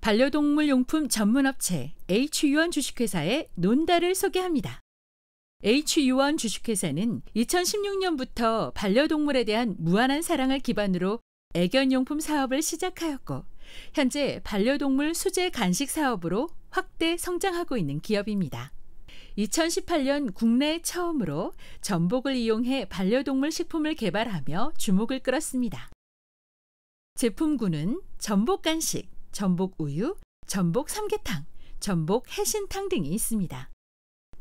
반려동물 용품 전문업체 H유원 주식회사의 논다를 소개합니다. H유원 주식회사는 2016년부터 반려동물에 대한 무한한 사랑을 기반으로 애견용품 사업을 시작하였고 현재 반려동물 수제 간식 사업으로 확대 성장하고 있는 기업입니다. 2018년 국내 처음으로 전복을 이용해 반려동물 식품을 개발하며 주목을 끌었습니다. 제품군은 전복 간식, 전복 우유, 전복 삼계탕, 전복 해신탕 등이 있습니다.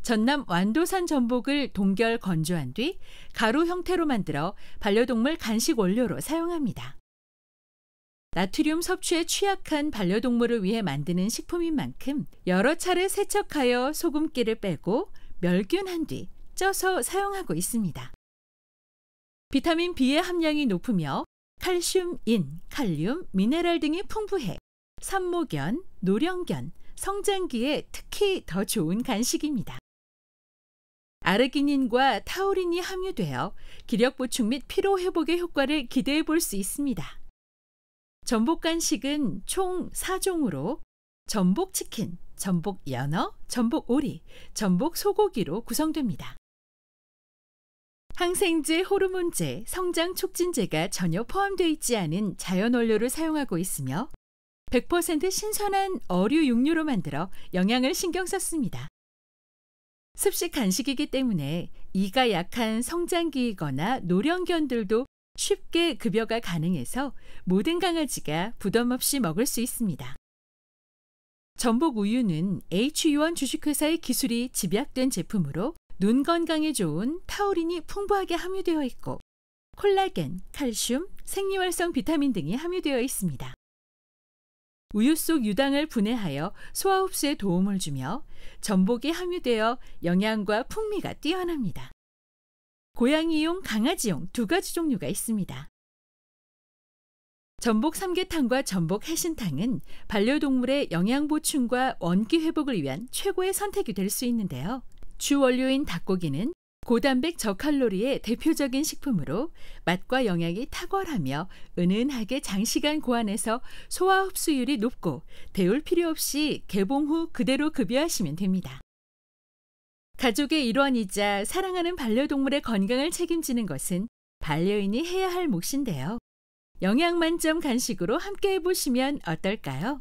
전남 완도산 전복을 동결 건조한 뒤 가루 형태로 만들어 반려동물 간식 원료로 사용합니다. 나트륨 섭취에 취약한 반려동물을 위해 만드는 식품인 만큼 여러 차례 세척하여 소금기를 빼고 멸균한 뒤 쪄서 사용하고 있습니다. 비타민 B의 함량이 높으며 칼슘, 인, 칼륨, 미네랄 등이 풍부해 산모견, 노령견, 성장기에 특히 더 좋은 간식입니다. 아르기닌과 타우린이 함유되어 기력 보충 및 피로 회복의 효과를 기대해 볼 수 있습니다. 전복 간식은 총 4종으로 전복 치킨, 전복 연어, 전복 오리, 전복 소고기로 구성됩니다. 항생제, 호르몬제, 성장 촉진제가 전혀 포함되어 있지 않은 자연 원료를 사용하고 있으며 100% 신선한 어류 육류로 만들어 영양을 신경 썼습니다. 습식 간식이기 때문에 이가 약한 성장기이거나 노령견들도 쉽게 급여가 가능해서 모든 강아지가 부담없이 먹을 수 있습니다. 전복 우유는 h 유1 주식회사의 기술이 집약된 제품으로 눈 건강에 좋은 타우린이 풍부하게 함유되어 있고 콜라겐, 칼슘, 생리활성 비타민 등이 함유되어 있습니다. 우유 속 유당을 분해하여 소화 흡수에 도움을 주며 전복에 함유되어 영양과 풍미가 뛰어납니다. 고양이용, 강아지용 두 가지 종류가 있습니다. 전복 삼계탕과 전복 해신탕은 반려동물의 영양 보충과 원기 회복을 위한 최고의 선택이 될 수 있는데요. 주 원료인 닭고기는 고단백 저칼로리의 대표적인 식품으로 맛과 영양이 탁월하며 은은하게 장시간 고안해서 소화 흡수율이 높고 데울 필요 없이 개봉 후 그대로 급여하시면 됩니다. 가족의 일원이자 사랑하는 반려동물의 건강을 책임지는 것은 반려인이 해야 할 몫인데요. 영양 만점 간식으로 함께 해보시면 어떨까요?